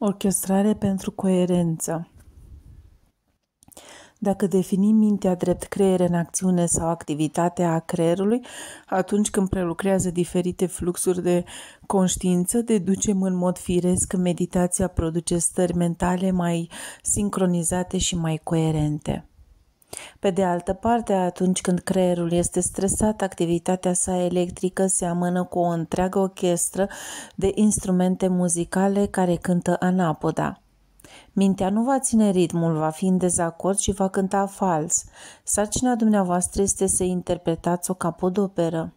Orchestrare pentru coerență Dacă definim mintea drept creier în acțiune sau activitatea a creierului, atunci când prelucrează diferite fluxuri de conștiință, deducem în mod firesc că meditația produce stări mentale mai sincronizate și mai coerente. Pe de altă parte, atunci când creierul este stresat, activitatea sa electrică seamănă cu o întreagă orchestră de instrumente muzicale care cântă anapoda. Mintea nu va ține ritmul, va fi în dezacord și va cânta fals. Sarcina dumneavoastră este să interpretați o capodoperă.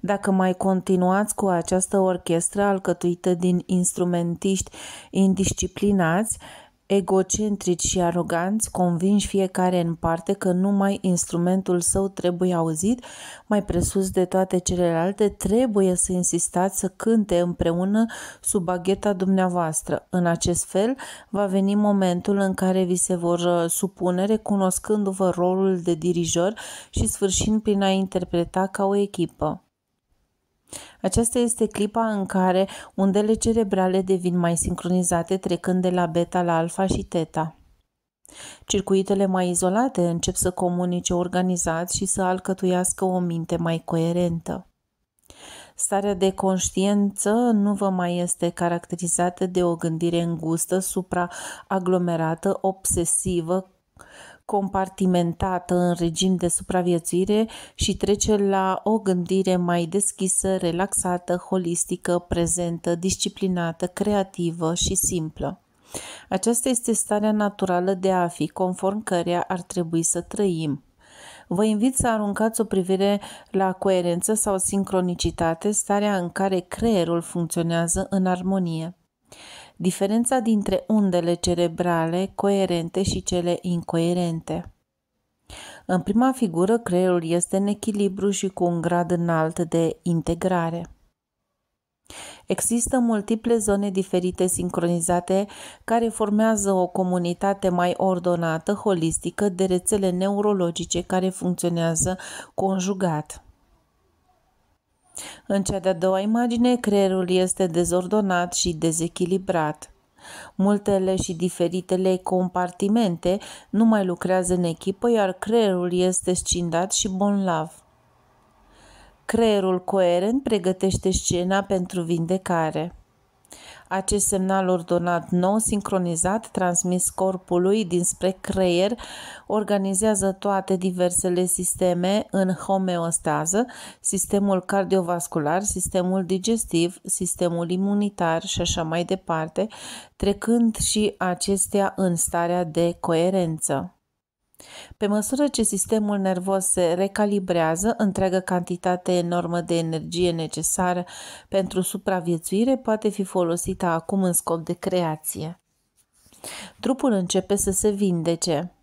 Dacă mai continuați cu această orchestră alcătuită din instrumentiști indisciplinați, egocentrici și aroganți, convinși fiecare în parte că numai instrumentul său trebuie auzit, mai presus de toate celelalte, trebuie să insistați să cânte împreună sub bagheta dumneavoastră. În acest fel, va veni momentul în care vi se vor uh, supune recunoscându-vă rolul de dirijor și sfârșind prin a interpreta ca o echipă. Aceasta este clipa în care undele cerebrale devin mai sincronizate trecând de la beta la alfa și teta. Circuitele mai izolate încep să comunice organizat și să alcătuiască o minte mai coerentă. Starea de conștiență nu vă mai este caracterizată de o gândire îngustă, supraaglomerată, obsesivă, compartimentată în regim de supraviețuire și trece la o gândire mai deschisă, relaxată, holistică, prezentă, disciplinată, creativă și simplă. Aceasta este starea naturală de a fi, conform căreia ar trebui să trăim. Vă invit să aruncați o privire la coerență sau sincronicitate, starea în care creierul funcționează în armonie diferența dintre undele cerebrale coerente și cele incoerente. În prima figură, creierul este în echilibru și cu un grad înalt de integrare. Există multiple zone diferite sincronizate care formează o comunitate mai ordonată, holistică de rețele neurologice care funcționează conjugat. În cea de-a doua imagine, creierul este dezordonat și dezechilibrat. Multele și diferitele compartimente nu mai lucrează în echipă, iar creierul este scindat și bonlav. Creierul coerent pregătește scena pentru vindecare. Acest semnal ordonat nou, sincronizat, transmis corpului dinspre creier, organizează toate diversele sisteme în homeostază, sistemul cardiovascular, sistemul digestiv, sistemul imunitar și așa mai departe, trecând și acestea în starea de coerență. Pe măsură ce sistemul nervos se recalibrează, întreaga cantitate enormă de energie necesară pentru supraviețuire poate fi folosită acum în scop de creație. Trupul începe să se vindece.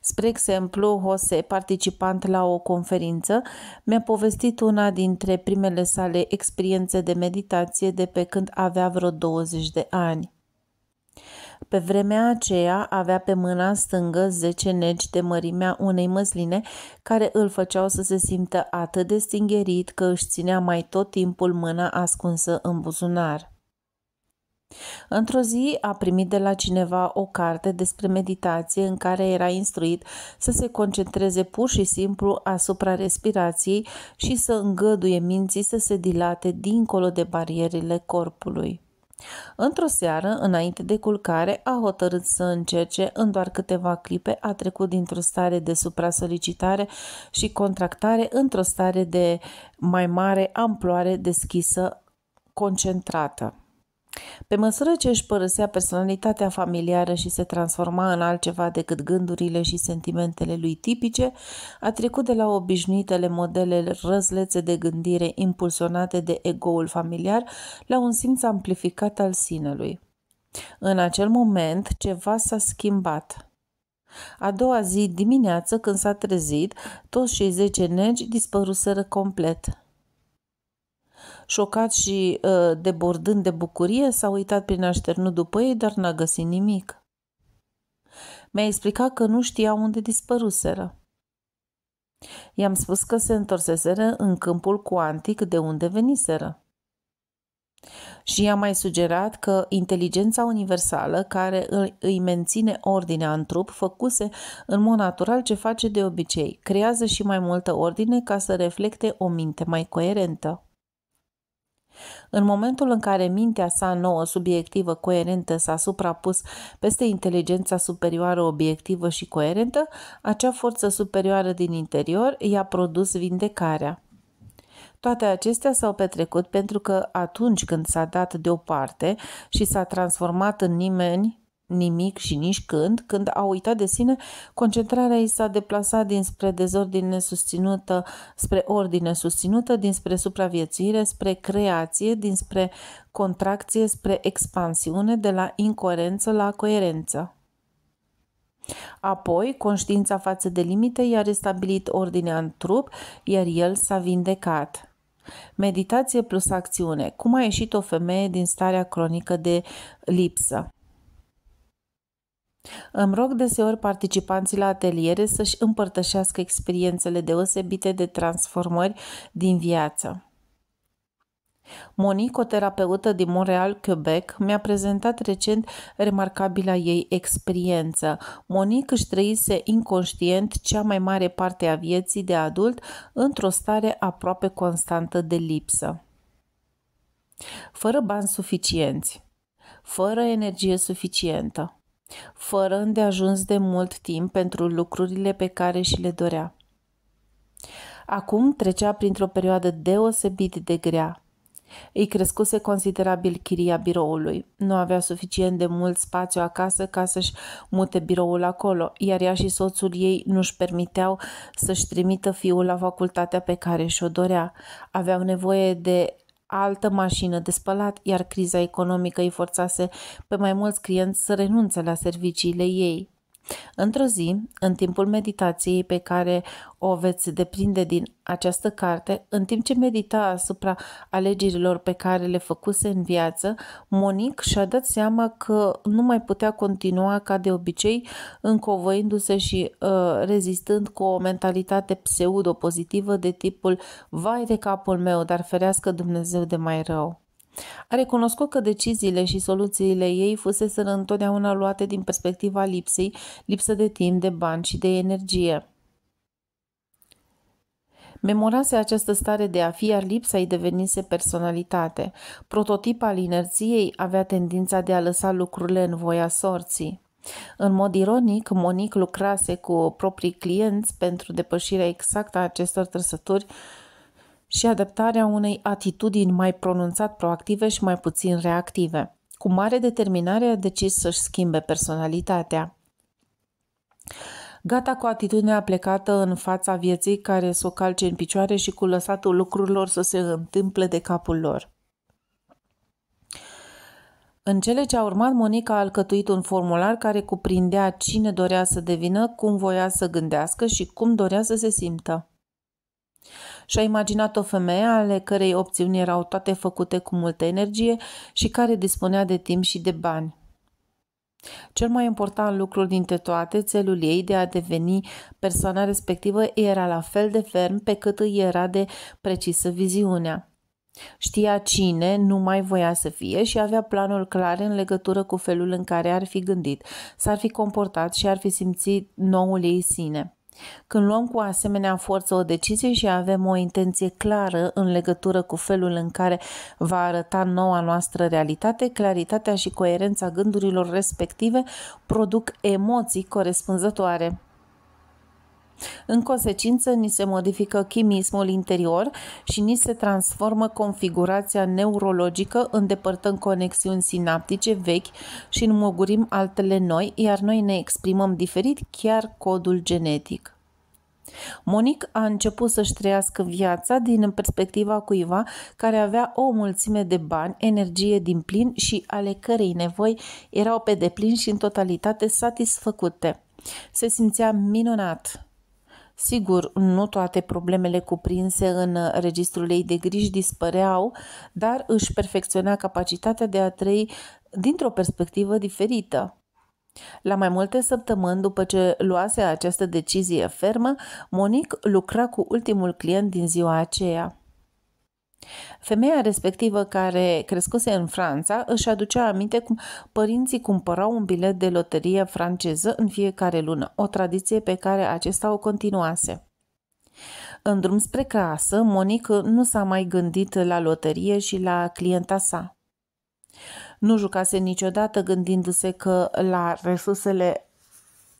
Spre exemplu, Jose, participant la o conferință, mi-a povestit una dintre primele sale experiențe de meditație de pe când avea vreo 20 de ani. Pe vremea aceea avea pe mâna stângă zece negi de mărimea unei măsline care îl făceau să se simtă atât de stingerit că își ținea mai tot timpul mâna ascunsă în buzunar. Într-o zi a primit de la cineva o carte despre meditație în care era instruit să se concentreze pur și simplu asupra respirației și să îngăduie minții să se dilate dincolo de barierele corpului. Într-o seară, înainte de culcare, a hotărât să încerce în doar câteva clipe, a trecut dintr-o stare de supra-solicitare și contractare într-o stare de mai mare amploare deschisă, concentrată. Pe măsură ce își părăsea personalitatea familiară și se transforma în altceva decât gândurile și sentimentele lui tipice, a trecut de la obișnuitele modele răzlețe de gândire impulsionate de egoul familiar la un simț amplificat al sinelui. În acel moment, ceva s-a schimbat. A doua zi dimineață, când s-a trezit, toți cei zece negi dispăruseră complet – Șocat și uh, debordând de bucurie, s-a uitat prin așternut după ei, dar n-a găsit nimic. Mi-a explicat că nu știa unde dispăruseră. I-am spus că se întorseseră în câmpul cuantic de unde veniseră. Și i-am mai sugerat că inteligența universală care îi menține ordinea în trup făcuse în mod natural ce face de obicei, creează și mai multă ordine ca să reflecte o minte mai coerentă. În momentul în care mintea sa nouă, subiectivă, coerentă, s-a suprapus peste inteligența superioară, obiectivă și coerentă, acea forță superioară din interior i-a produs vindecarea. Toate acestea s-au petrecut pentru că atunci când s-a dat deoparte și s-a transformat în nimeni, nimic și nici când, când a uitat de sine, concentrarea ei s-a deplasat dinspre dezordine susținută, spre ordine susținută, dinspre supraviețuire, spre creație, dinspre contracție, spre expansiune, de la incoerență la coerență. Apoi, conștiința față de limite i-a restabilit ordinea în trup, iar el s-a vindecat. Meditație plus acțiune. Cum a ieșit o femeie din starea cronică de lipsă? Îmi rog deseori participanții la ateliere să-și împărtășească experiențele deosebite de transformări din viață. Monique, o terapeută din Montreal, Quebec, mi-a prezentat recent remarcabila ei experiență. Monique își trăise inconștient cea mai mare parte a vieții de adult într-o stare aproape constantă de lipsă. Fără bani suficienți, fără energie suficientă, fără îndeajuns de mult timp pentru lucrurile pe care și le dorea. Acum trecea printr-o perioadă deosebit de grea. Îi crescuse considerabil chiria biroului. Nu avea suficient de mult spațiu acasă ca să-și mute biroul acolo, iar ea și soțul ei nu-și permiteau să-și trimită fiul la facultatea pe care și-o dorea. Aveau nevoie de altă mașină de spălat, iar criza economică îi forțase pe mai mulți clienți să renunțe la serviciile ei. Într-o zi, în timpul meditației pe care o veți deprinde din această carte, în timp ce medita asupra alegerilor pe care le făcuse în viață, Monic și-a dat seama că nu mai putea continua ca de obicei, încovăindu-se și uh, rezistând cu o mentalitate pseudo-pozitivă de tipul vai de capul meu, dar ferească Dumnezeu de mai rău. A recunoscut că deciziile și soluțiile ei fusese întotdeauna luate din perspectiva lipsei, lipsă de timp, de bani și de energie. Memorase această stare de a fi, iar lipsa îi devenise personalitate. Prototip al inerției avea tendința de a lăsa lucrurile în voia sorții. În mod ironic, Monic lucrase cu proprii clienți pentru depășirea exactă a acestor trăsături și adaptarea unei atitudini mai pronunțat proactive și mai puțin reactive. Cu mare determinare a decis să-și schimbe personalitatea. Gata cu atitudinea plecată în fața vieții care să o calce în picioare și cu lăsatul lucrurilor să se întâmple de capul lor. În cele ce a urmat, Monica a alcătuit un formular care cuprindea cine dorea să devină, cum voia să gândească și cum dorea să se simtă și-a imaginat o femeie ale cărei opțiuni erau toate făcute cu multă energie și care dispunea de timp și de bani. Cel mai important lucru dintre toate, țelul ei de a deveni persoana respectivă era la fel de ferm pe cât îi era de precisă viziunea. Știa cine nu mai voia să fie și avea planul clar în legătură cu felul în care ar fi gândit, s-ar fi comportat și ar fi simțit noul ei sine. Când luăm cu asemenea forță o decizie și avem o intenție clară în legătură cu felul în care va arăta noua noastră realitate, claritatea și coerența gândurilor respective produc emoții corespunzătoare. În consecință, ni se modifică chimismul interior și ni se transformă configurația neurologică, îndepărtăm conexiuni sinaptice vechi și înmugurim altele noi, iar noi ne exprimăm diferit chiar codul genetic. Monic a început să-și trăiască viața din perspectiva cuiva care avea o mulțime de bani, energie din plin și ale cărei nevoi erau pe deplin și în totalitate satisfăcute. Se simțea minunat, Sigur, nu toate problemele cuprinse în registrul ei de griji dispăreau, dar își perfecționa capacitatea de a trăi dintr-o perspectivă diferită. La mai multe săptămâni după ce luase această decizie fermă, Monic lucra cu ultimul client din ziua aceea. Femeia respectivă care crescuse în Franța își aducea aminte cum părinții cumpărau un bilet de loterie franceză în fiecare lună, o tradiție pe care acesta o continuase. În drum spre casă, Monique nu s-a mai gândit la loterie și la clienta sa. Nu jucase niciodată gândindu-se că la resursele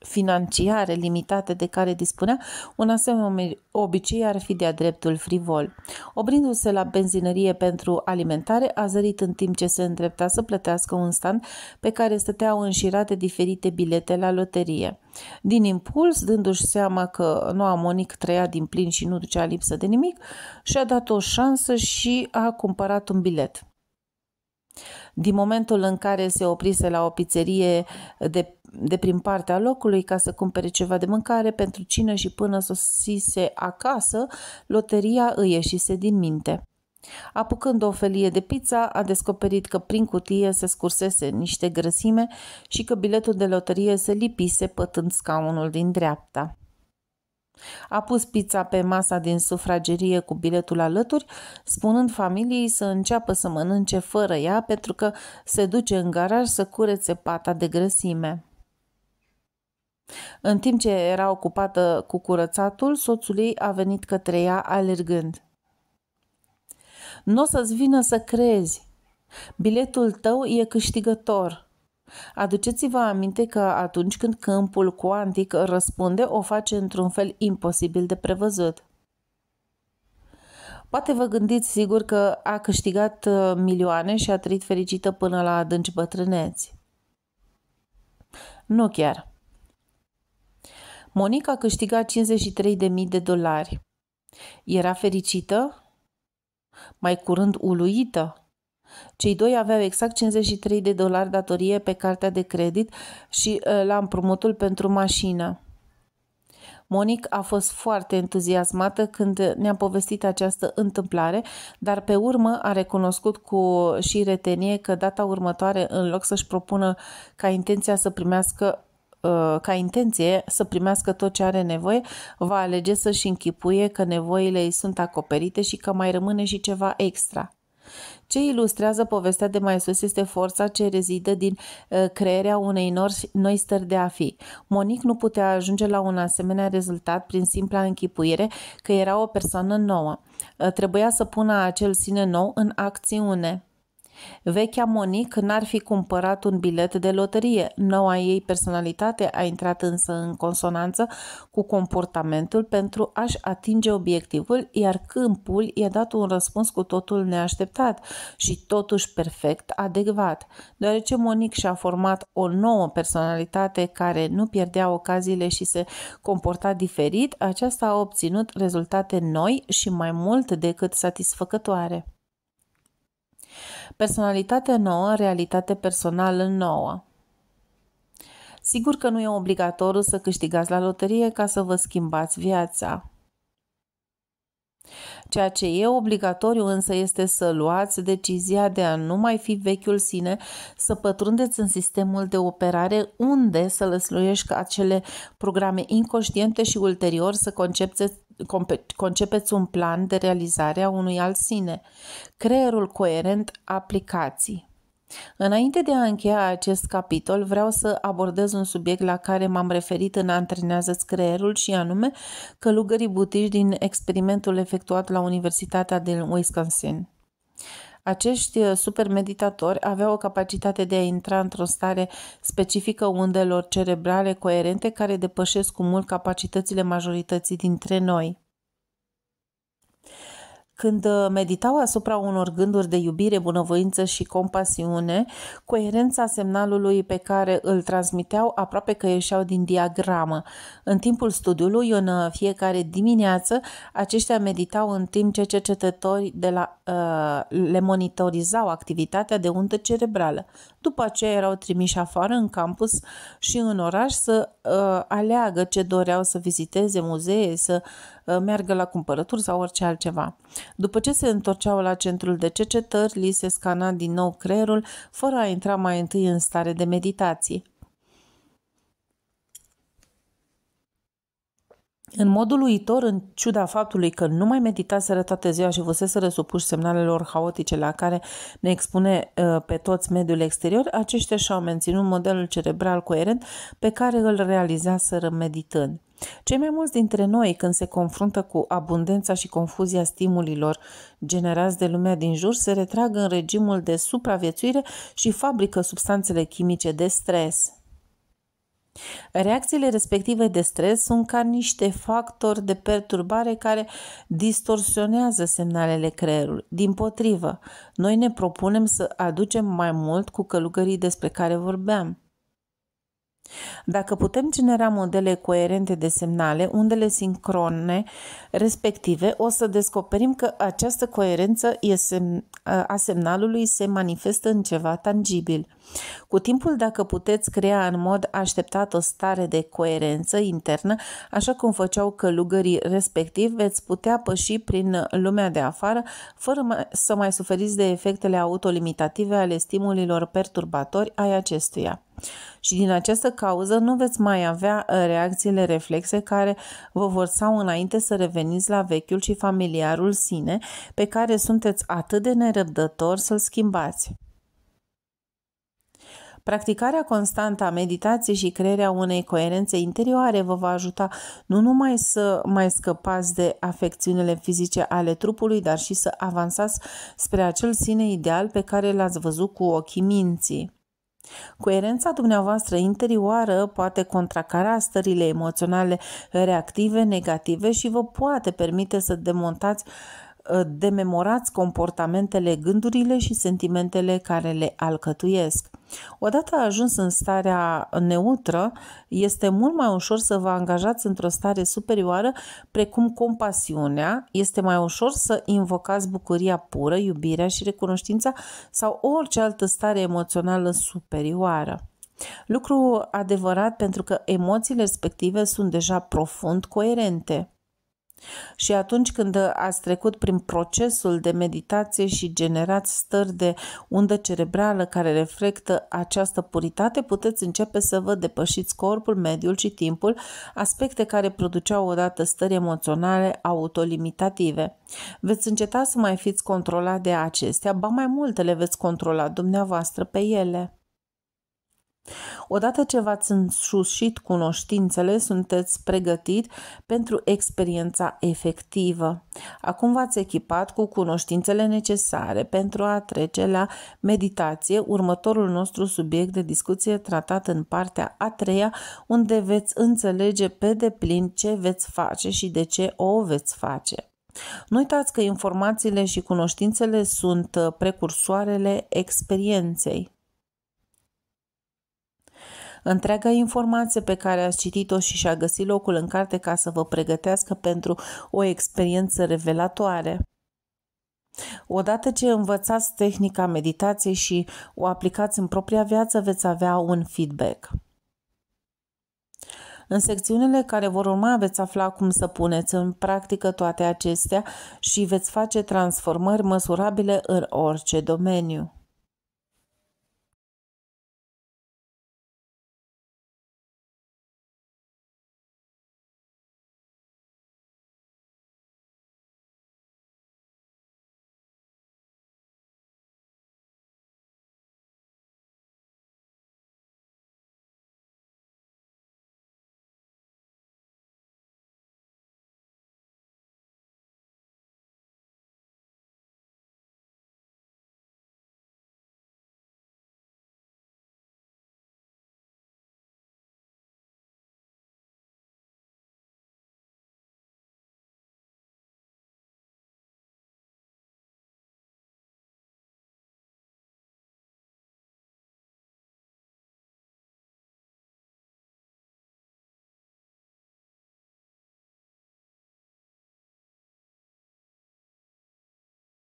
financiare limitate de care dispunea, un asemenea obicei ar fi de-a dreptul frivol. obrindu se la benzinărie pentru alimentare, a zărit în timp ce se îndrepta să plătească un stand pe care stăteau înșirate diferite bilete la loterie. Din impuls, dându-și seama că noua Monic trăia din plin și nu ducea lipsă de nimic, și-a dat o șansă și a cumpărat un bilet. Din momentul în care se oprise la o pizzerie de de prin partea locului ca să cumpere ceva de mâncare pentru cină și până sosise acasă, loteria îi ieșise din minte. Apucând o felie de pizza, a descoperit că prin cutie se scursese niște grăsime și că biletul de loterie se lipise pătând scaunul din dreapta. A pus pizza pe masa din sufragerie cu biletul alături, spunând familiei să înceapă să mănânce fără ea pentru că se duce în garaj să curețe pata de grăsime. În timp ce era ocupată cu curățatul, soțul ei a venit către ea alergând. Nu o să-ți vină să crezi. Biletul tău e câștigător. Aduceți-vă aminte că atunci când câmpul cuantic răspunde, o face într-un fel imposibil de prevăzut. Poate vă gândiți sigur că a câștigat uh, milioane și a trăit fericită până la adânci bătrâneți. Nu chiar. Monica a câștigat 53.000 de dolari. Era fericită? Mai curând uluită. Cei doi aveau exact 53 de dolari datorie pe cartea de credit și uh, la împrumutul pentru mașină. Monic a fost foarte entuziasmată când ne-a povestit această întâmplare, dar pe urmă a recunoscut cu și retenie că data următoare, în loc să-și propună ca intenția să primească Uh, ca intenție să primească tot ce are nevoie, va alege să-și închipuie că nevoile îi sunt acoperite și că mai rămâne și ceva extra. Ce ilustrează povestea de mai sus este forța ce rezidă din uh, crearea unei noi stări de a fi. Monic nu putea ajunge la un asemenea rezultat prin simpla închipuire că era o persoană nouă. Uh, trebuia să pună acel sine nou în acțiune. Vechea Monic n-ar fi cumpărat un bilet de loterie. Noua ei personalitate a intrat însă în consonanță cu comportamentul pentru a-și atinge obiectivul, iar câmpul i-a dat un răspuns cu totul neașteptat și totuși perfect adecvat. Deoarece Monic și-a format o nouă personalitate care nu pierdea ocaziile și se comporta diferit, aceasta a obținut rezultate noi și mai mult decât satisfăcătoare. Personalitate nouă, realitate personală nouă. Sigur că nu e obligatoriu să câștigați la loterie ca să vă schimbați viața. Ceea ce e obligatoriu însă este să luați decizia de a nu mai fi vechiul sine, să pătrundeți în sistemul de operare unde să lăsluiești acele programe inconștiente și ulterior să concepeți concepeți un plan de realizare a unui alt sine, creierul coerent aplicații. Înainte de a încheia acest capitol, vreau să abordez un subiect la care m-am referit în Antrenează-ți creierul și anume călugării butici din experimentul efectuat la Universitatea din Wisconsin. Acești uh, supermeditatori aveau o capacitate de a intra într-o stare specifică undelor cerebrale coerente care depășesc cu mult capacitățile majorității dintre noi. Când uh, meditau asupra unor gânduri de iubire, bunăvoință și compasiune, coerența semnalului pe care îl transmiteau aproape că ieșeau din diagramă. În timpul studiului, în uh, fiecare dimineață, aceștia meditau în timp ce cercetătorii de la, uh, le monitorizau activitatea de undă cerebrală. După aceea erau trimiși afară în campus și în oraș să uh, aleagă ce doreau să viziteze muzee, să Uh, meargă la cumpărături sau orice altceva. După ce se întorceau la centrul de cercetări, li se scana din nou creierul, fără a intra mai întâi în stare de meditație. În modul uitor, în ciuda faptului că nu mai meditaseră toată ziua și fuseseră supuși semnalelor haotice la care ne expune uh, pe toți mediul exterior, aceștia și-au menținut modelul cerebral coerent pe care îl realizaseră meditând. Cei mai mulți dintre noi, când se confruntă cu abundența și confuzia stimulilor generați de lumea din jur, se retrag în regimul de supraviețuire și fabrică substanțele chimice de stres. Reacțiile respective de stres sunt ca niște factori de perturbare care distorsionează semnalele creierului. Din potrivă, noi ne propunem să aducem mai mult cu călugării despre care vorbeam. Dacă putem genera modele coerente de semnale, undele sincrone respective, o să descoperim că această coerență a semnalului se manifestă în ceva tangibil. Cu timpul, dacă puteți crea în mod așteptat o stare de coerență internă, așa cum făceau călugării respectiv, veți putea păși prin lumea de afară fără să mai suferiți de efectele autolimitative ale stimulilor perturbatori ai acestuia. Și din această cauză nu veți mai avea uh, reacțiile reflexe care vă vor sau înainte să reveniți la vechiul și familiarul sine pe care sunteți atât de nerăbdători să-l schimbați. Practicarea constantă a meditației și crearea unei coerențe interioare vă va ajuta nu numai să mai scăpați de afecțiunile fizice ale trupului, dar și să avansați spre acel sine ideal pe care l-ați văzut cu ochii minții. Coerența dumneavoastră interioară poate contracara stările emoționale reactive, negative și vă poate permite să demontați Ă, dememorați comportamentele, gândurile și sentimentele care le alcătuiesc. Odată ajuns în starea neutră, este mult mai ușor să vă angajați într-o stare superioară, precum compasiunea, este mai ușor să invocați bucuria pură, iubirea și recunoștința sau orice altă stare emoțională superioară. Lucru adevărat pentru că emoțiile respective sunt deja profund coerente. Și atunci când ați trecut prin procesul de meditație și generați stări de undă cerebrală care reflectă această puritate, puteți începe să vă depășiți corpul, mediul și timpul, aspecte care produceau odată stări emoționale autolimitative. Veți înceta să mai fiți controlat de acestea, ba mai multe le veți controla dumneavoastră pe ele. Odată ce v-ați însușit cunoștințele, sunteți pregătit pentru experiența efectivă. Acum v-ați echipat cu cunoștințele necesare pentru a trece la meditație, următorul nostru subiect de discuție tratat în partea a treia, unde veți înțelege pe deplin ce veți face și de ce o veți face. Nu uitați că informațiile și cunoștințele sunt precursoarele experienței. Întreaga informație pe care ați citit-o și și-a găsit locul în carte ca să vă pregătească pentru o experiență revelatoare. Odată ce învățați tehnica meditației și o aplicați în propria viață, veți avea un feedback. În secțiunile care vor urma veți afla cum să puneți în practică toate acestea și veți face transformări măsurabile în orice domeniu.